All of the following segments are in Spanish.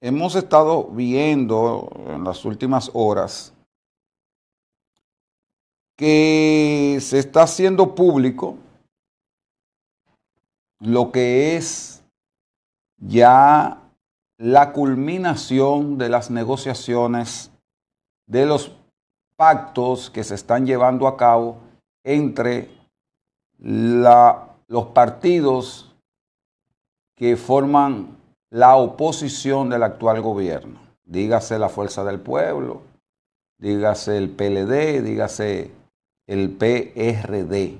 Hemos estado viendo en las últimas horas que se está haciendo público lo que es ya la culminación de las negociaciones de los pactos que se están llevando a cabo entre los partidos que forman la oposición del actual gobierno. Dígase la Fuerza del Pueblo, dígase el PLD, dígase el PRD.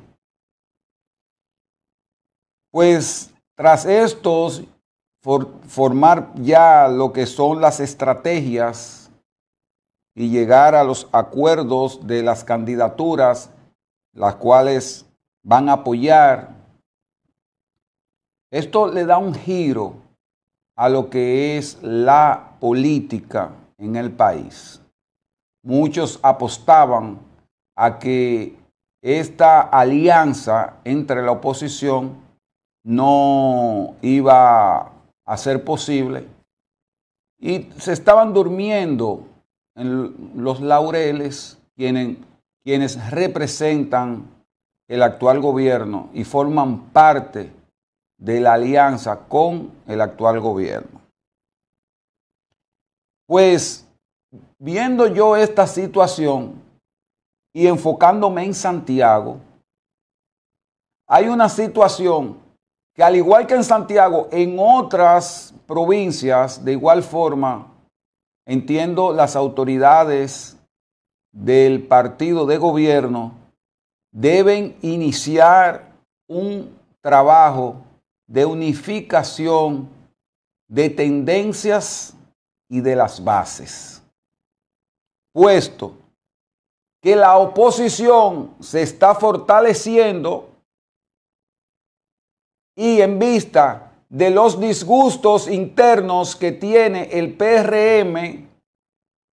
Pues tras estos, formar ya lo que son las estrategias y llegar a los acuerdos de las candidaturas, las cuales van a apoyar, esto le da un giro a lo que es la política en el país. Muchos apostaban a que esta alianza entre la oposición no iba a ser posible y se estaban durmiendo en los laureles quienes, quienes representan el actual gobierno y forman parte de la alianza con el actual gobierno. Pues viendo yo esta situación y enfocándome en Santiago, hay una situación que al igual que en Santiago, en otras provincias, de igual forma, entiendo las autoridades del partido de gobierno deben iniciar un trabajo de unificación de tendencias y de las bases. Puesto que la oposición se está fortaleciendo y en vista de los disgustos internos que tiene el PRM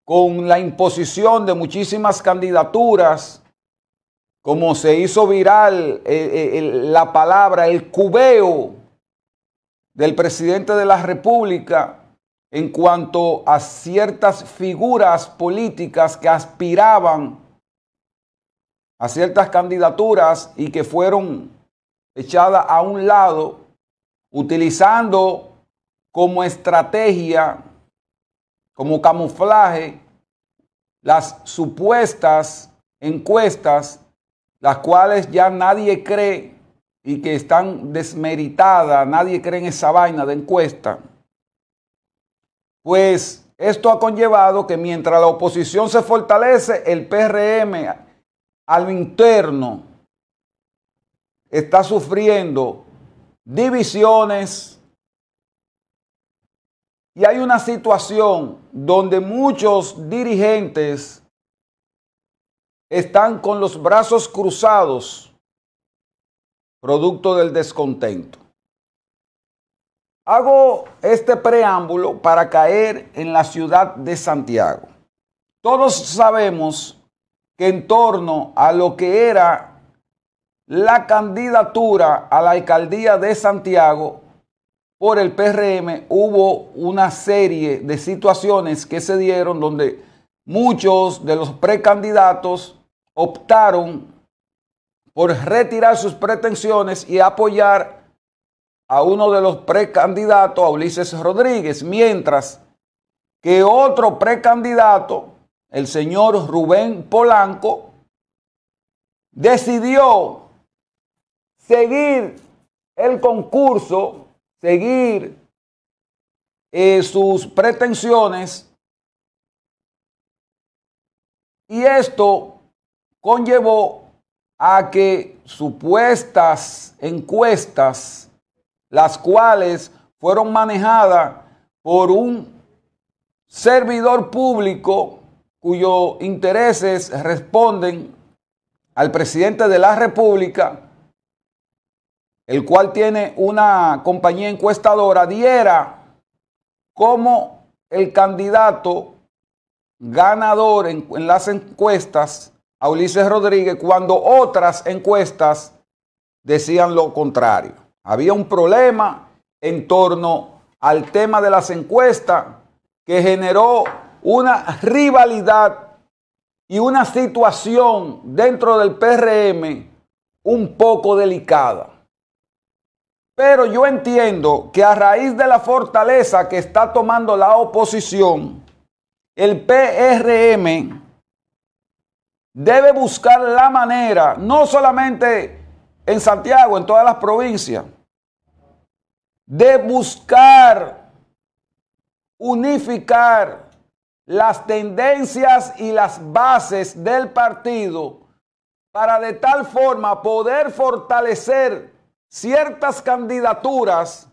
con la imposición de muchísimas candidaturas, como se hizo viral eh, eh, la palabra, el cubeo del presidente de la República en cuanto a ciertas figuras políticas que aspiraban a ciertas candidaturas y que fueron echadas a un lado, utilizando como estrategia, como camuflaje, las supuestas encuestas, las cuales ya nadie cree y que están desmeritadas, nadie cree en esa vaina de encuesta, pues esto ha conllevado que mientras la oposición se fortalece, el PRM al interno está sufriendo divisiones y hay una situación donde muchos dirigentes están con los brazos cruzados producto del descontento. Hago este preámbulo para caer en la ciudad de Santiago. Todos sabemos que en torno a lo que era la candidatura a la alcaldía de Santiago por el PRM hubo una serie de situaciones que se dieron donde muchos de los precandidatos optaron por retirar sus pretensiones y apoyar a uno de los precandidatos, a Ulises Rodríguez, mientras que otro precandidato, el señor Rubén Polanco, decidió seguir el concurso, seguir eh, sus pretensiones. Y esto conllevó a que supuestas encuestas, las cuales fueron manejadas por un servidor público cuyos intereses responden al presidente de la República, el cual tiene una compañía encuestadora, diera como el candidato ganador en, las encuestas a Ulises Rodríguez cuando otras encuestas decían lo contrario. Había un problema en torno al tema de las encuestas que generó una rivalidad y una situación dentro del PRM un poco delicada. Pero yo entiendo que a raíz de la fortaleza que está tomando la oposición, el PRM debe buscar la manera, no solamente en Santiago, en todas las provincias, de buscar unificar las tendencias y las bases del partido para de tal forma poder fortalecer ciertas candidaturas,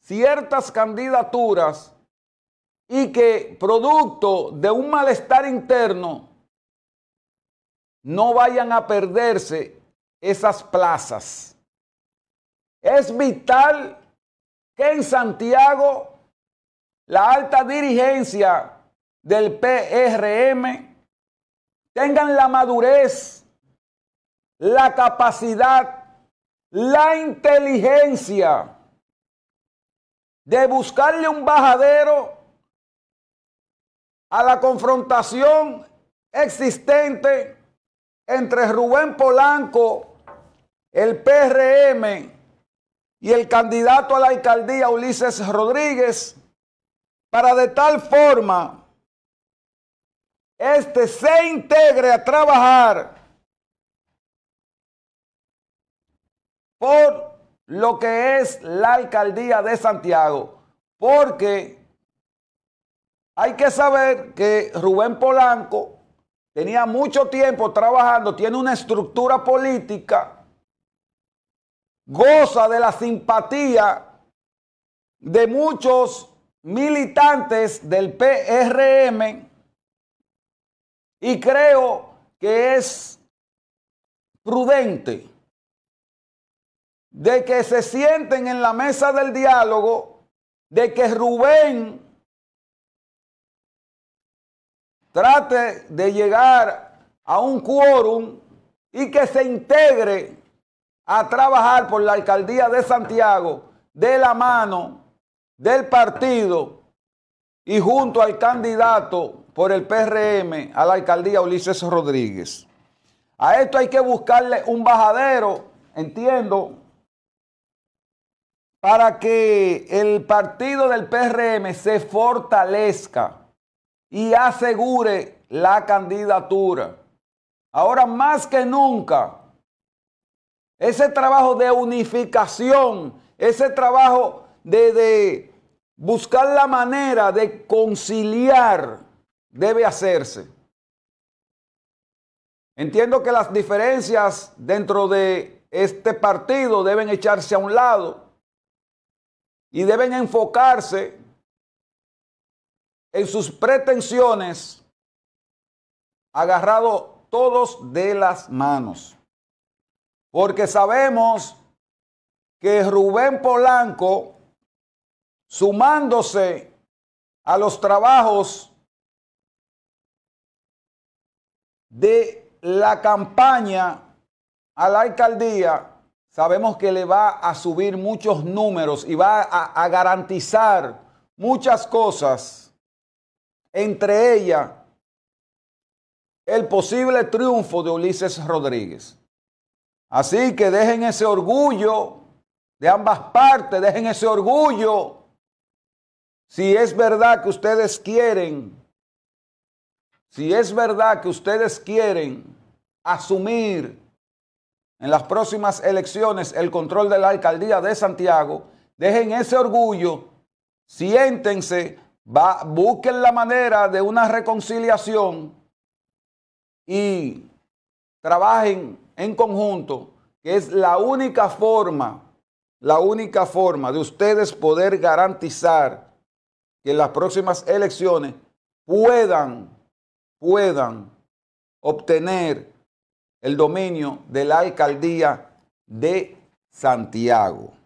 ciertas candidaturas y que producto de un malestar interno no vayan a perderse esas plazas. Es vital que en Santiago la alta dirigencia del PRM tengan la madurez, la capacidad, la inteligencia de buscarle un bajadero a la confrontación existente entre Rubén Polanco, el PRM y el candidato a la alcaldía Ulises Rodríguez, para de tal forma este se integre a trabajar por lo que es la alcaldía de Santiago, porque hay que saber que Rubén Polanco tenía mucho tiempo trabajando, tiene una estructura política, goza de la simpatía de muchos militantes del PRM y creo que es prudente de que se sienten en la mesa del diálogo, de que Rubén trate de llegar a un quórum y que se integre a trabajar por la alcaldía de Santiago de la mano del partido y junto al candidato por el PRM a la alcaldía Ulises Rodríguez. A esto hay que buscarle un bajadero, entiendo, para que el partido del PRM se fortalezca y asegure la candidatura. Ahora más que nunca, ese trabajo de unificación, ese trabajo de, buscar la manera de conciliar debe hacerse. Entiendo que las diferencias dentro de este partido deben echarse a un lado y deben enfocarse en sus pretensiones, agarrado todos de las manos. Porque sabemos que Rubén Polanco, sumándose a los trabajos de la campaña a la alcaldía, sabemos que le va a subir muchos números y va a, garantizar muchas cosas entre ellas el posible triunfo de Ulises Rodríguez. Así que dejen ese orgullo de ambas partes, dejen ese orgullo. Si es verdad que ustedes quieren, si es verdad que ustedes quieren asumir en las próximas elecciones el control de la alcaldía de Santiago, dejen ese orgullo, siéntense Va, busquen la manera de una reconciliación y trabajen en conjunto, que es la única forma, la única forma de ustedes poder garantizar que en las próximas elecciones puedan, puedan obtener el dominio de la alcaldía de Santiago.